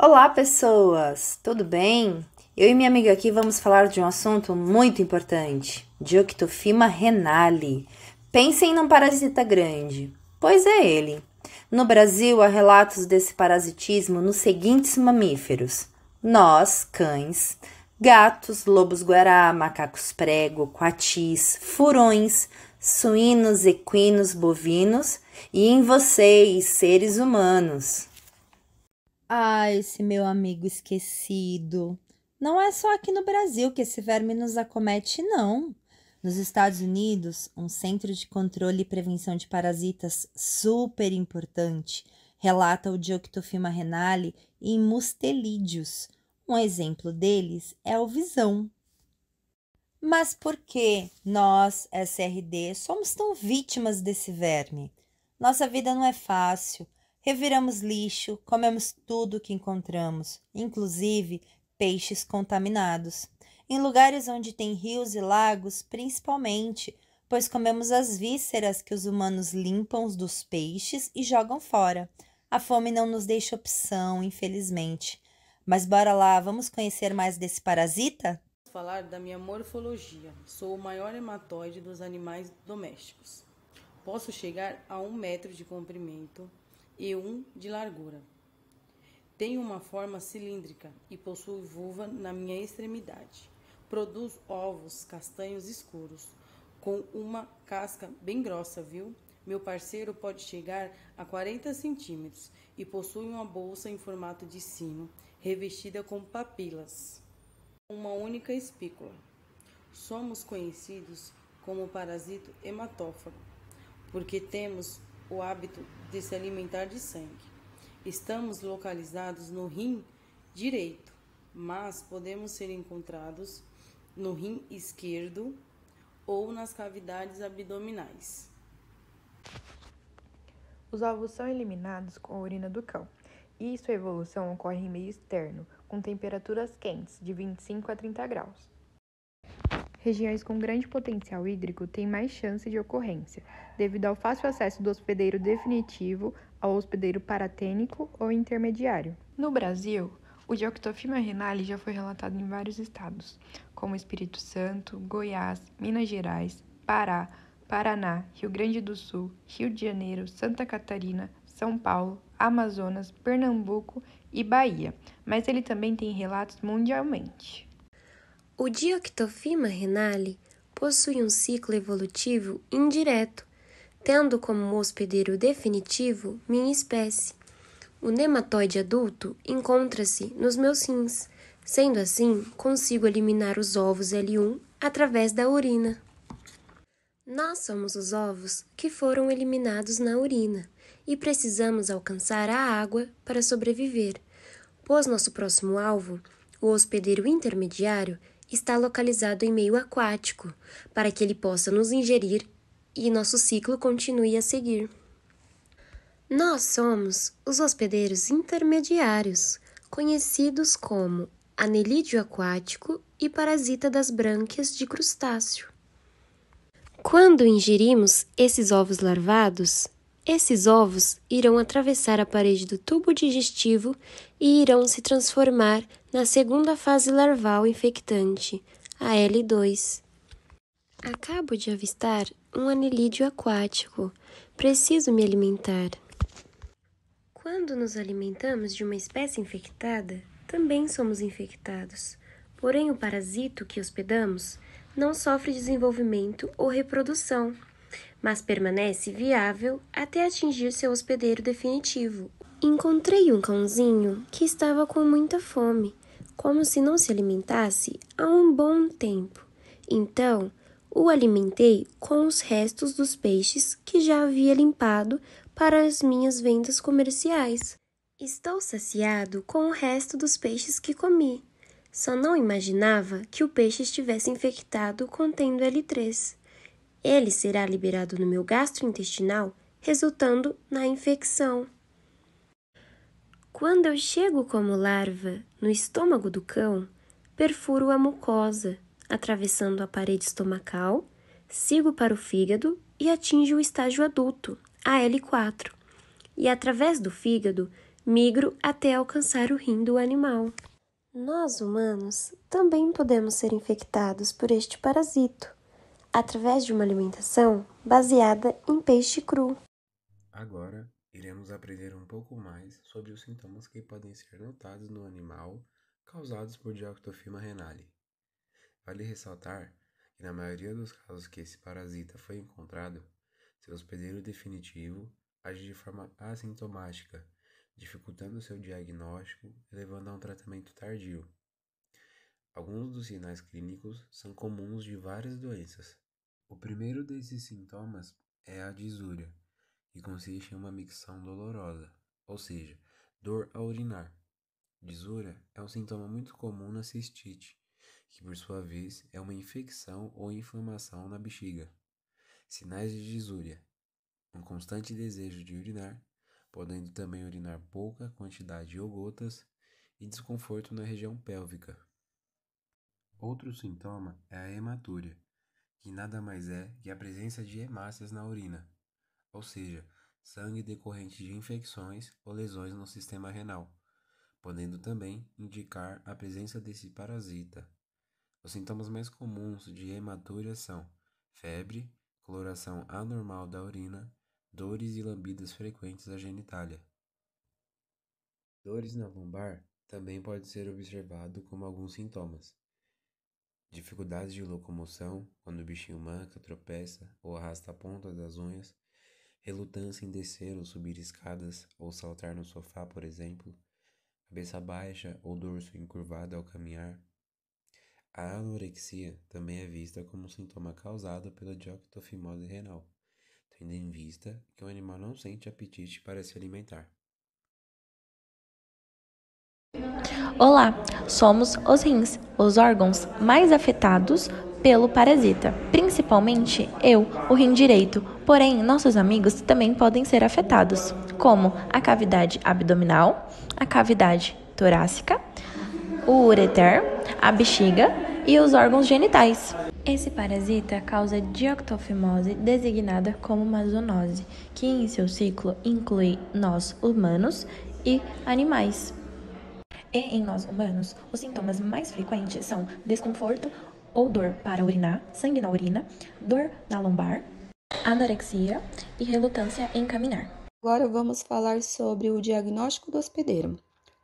Olá, pessoas! Tudo bem? Eu e minha amiga aqui vamos falar de um assunto muito importante: Dioctofima renale. Pensem num parasita grande, pois é ele. No Brasil, há relatos desse parasitismo nos seguintes mamíferos: nós, cães, gatos, lobos-guará, macacos-prego, coatis, furões, suínos, equinos, bovinos e em vocês, seres humanos. Ah, esse meu amigo esquecido. Não é só aqui no Brasil que esse verme nos acomete, não. Nos Estados Unidos, um centro de controle e prevenção de parasitas super importante relata o Dioctofima renale em mustelídeos. Um exemplo deles é o visão. Mas por que nós, SRD, somos tão vítimas desse verme? Nossa vida não é fácil, Reviramos lixo, comemos tudo que encontramos, inclusive peixes contaminados. Em lugares onde tem rios e lagos, principalmente, pois comemos as vísceras que os humanos limpam dos peixes e jogam fora. A fome não nos deixa opção, infelizmente. Mas bora lá, vamos conhecer mais desse parasita? falar da minha morfologia. Sou o maior hematóide dos animais domésticos. Posso chegar a um metro de comprimento, e um de largura. Tem uma forma cilíndrica e possui vulva na minha extremidade. Produz ovos castanhos escuros, com uma casca bem grossa, viu? Meu parceiro pode chegar a 40 centímetros e possui uma bolsa em formato de sino, revestida com papilas, uma única espícula. Somos conhecidos como parasito hematófago, porque temos o hábito de se alimentar de sangue. Estamos localizados no rim direito, mas podemos ser encontrados no rim esquerdo ou nas cavidades abdominais. Os ovos são eliminados com a urina do cão, e sua evolução ocorre em meio externo, com temperaturas quentes de 25 a 30 graus. Regiões com grande potencial hídrico têm mais chance de ocorrência, devido ao fácil acesso do hospedeiro definitivo ao hospedeiro paratênico ou intermediário. No Brasil, o Dioctofima renale já foi relatado em vários estados, como Espírito Santo, Goiás, Minas Gerais, Pará, Paraná, Rio Grande do Sul, Rio de Janeiro, Santa Catarina, São Paulo, Amazonas, Pernambuco e Bahia, mas ele também tem relatos mundialmente. O Dioctofima renale possui um ciclo evolutivo indireto, tendo como hospedeiro definitivo minha espécie. O nematóide adulto encontra-se nos meus rins, sendo assim, consigo eliminar os ovos L1 através da urina. Nós somos os ovos que foram eliminados na urina e precisamos alcançar a água para sobreviver, pois nosso próximo alvo, o hospedeiro intermediário, está localizado em meio aquático, para que ele possa nos ingerir e nosso ciclo continue a seguir. Nós somos os hospedeiros intermediários, conhecidos como anelídeo aquático e parasita das brânquias de crustáceo. Quando ingerimos esses ovos larvados, esses ovos irão atravessar a parede do tubo digestivo e irão se transformar na segunda fase larval infectante, a L2. Acabo de avistar um anelídeo aquático. Preciso me alimentar. Quando nos alimentamos de uma espécie infectada, também somos infectados. Porém, o parasito que hospedamos não sofre desenvolvimento ou reprodução mas permanece viável até atingir seu hospedeiro definitivo. Encontrei um cãozinho que estava com muita fome, como se não se alimentasse há um bom tempo. Então, o alimentei com os restos dos peixes que já havia limpado para as minhas vendas comerciais. Estou saciado com o resto dos peixes que comi. Só não imaginava que o peixe estivesse infectado contendo L3. Ele será liberado no meu gastrointestinal, resultando na infecção. Quando eu chego como larva no estômago do cão, perfuro a mucosa, atravessando a parede estomacal, sigo para o fígado e atinjo o estágio adulto, a L4, e através do fígado migro até alcançar o rim do animal. Nós humanos também podemos ser infectados por este parasito, através de uma alimentação baseada em peixe cru. Agora, iremos aprender um pouco mais sobre os sintomas que podem ser notados no animal causados por Dioctofima renale. Vale ressaltar que, na maioria dos casos que esse parasita foi encontrado, seu hospedeiro definitivo age de forma assintomática, dificultando seu diagnóstico e levando a um tratamento tardio. Alguns dos sinais clínicos são comuns de várias doenças, o primeiro desses sintomas é a desúria, que consiste em uma micção dolorosa, ou seja, dor ao urinar. Desúria é um sintoma muito comum na cistite, que por sua vez é uma infecção ou inflamação na bexiga. Sinais de desúria: um constante desejo de urinar, podendo também urinar pouca quantidade ou gotas, e desconforto na região pélvica. Outro sintoma é a hematúria, que nada mais é que a presença de hemácias na urina, ou seja, sangue decorrente de infecções ou lesões no sistema renal, podendo também indicar a presença desse parasita. Os sintomas mais comuns de hematúria são febre, coloração anormal da urina, dores e lambidas frequentes à genitália. Dores na lombar também pode ser observado como alguns sintomas dificuldades de locomoção, quando o bichinho manca, tropeça ou arrasta a ponta das unhas, relutância em descer ou subir escadas ou saltar no sofá, por exemplo, cabeça baixa ou dorso encurvado ao caminhar. A anorexia também é vista como um sintoma causado pela dioctofimose renal, tendo em vista que o animal não sente apetite para se alimentar. Olá, somos os rins, os órgãos mais afetados pelo parasita, principalmente eu, o rim direito. Porém, nossos amigos também podem ser afetados, como a cavidade abdominal, a cavidade torácica, o ureter, a bexiga e os órgãos genitais. Esse parasita causa dioctofimose, designada como uma zoonose, que em seu ciclo inclui nós humanos e animais. E em nós humanos, os sintomas mais frequentes são desconforto ou dor para urinar, sangue na urina, dor na lombar, anorexia e relutância em caminhar. Agora vamos falar sobre o diagnóstico do hospedeiro.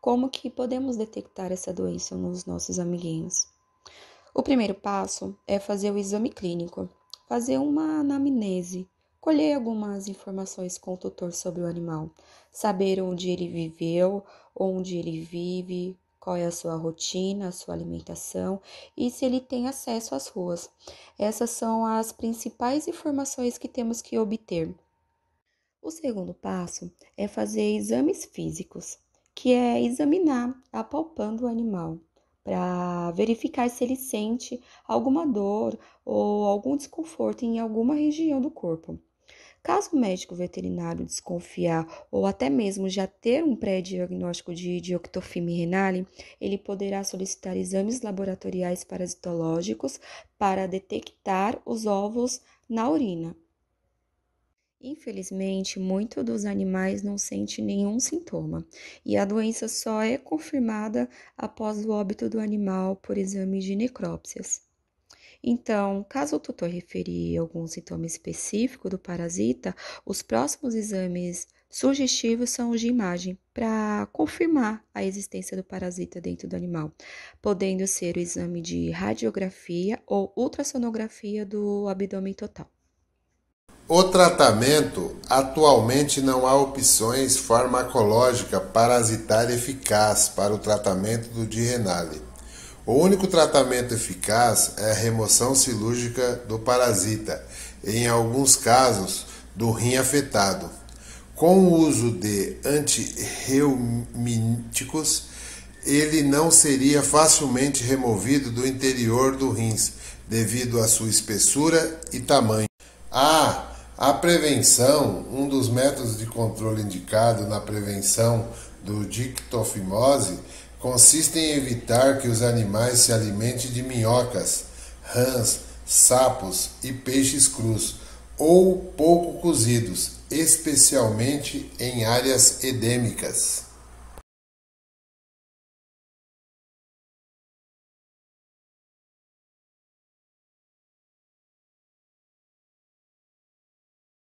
Como que podemos detectar essa doença nos nossos amiguinhos? O primeiro passo é fazer o exame clínico, fazer uma anamnese Colher algumas informações com o tutor sobre o animal, saber onde ele viveu, onde ele vive, qual é a sua rotina, a sua alimentação e se ele tem acesso às ruas. Essas são as principais informações que temos que obter. O segundo passo é fazer exames físicos, que é examinar apalpando o animal para verificar se ele sente alguma dor ou algum desconforto em alguma região do corpo. Caso o médico veterinário desconfiar ou até mesmo já ter um pré-diagnóstico de dioctofime renale, ele poderá solicitar exames laboratoriais parasitológicos para detectar os ovos na urina. Infelizmente, muitos dos animais não sentem nenhum sintoma, e a doença só é confirmada após o óbito do animal por exames de necrópsias. Então, caso o tutor referir algum sintoma específico do parasita, os próximos exames sugestivos são os de imagem para confirmar a existência do parasita dentro do animal, podendo ser o exame de radiografia ou ultrassonografia do abdômen total. O tratamento atualmente não há opções farmacológicas parasitárias eficazes para o tratamento do Di Renale. O único tratamento eficaz é a remoção cirúrgica do parasita, em alguns casos do rim afetado. Com o uso de antirreumíticos, ele não seria facilmente removido do interior do rins, devido à sua espessura e tamanho. Ah, a prevenção, um dos métodos de controle indicado na prevenção do dictofimose consiste em evitar que os animais se alimentem de minhocas, rãs, sapos e peixes crus ou pouco cozidos, especialmente em áreas edêmicas.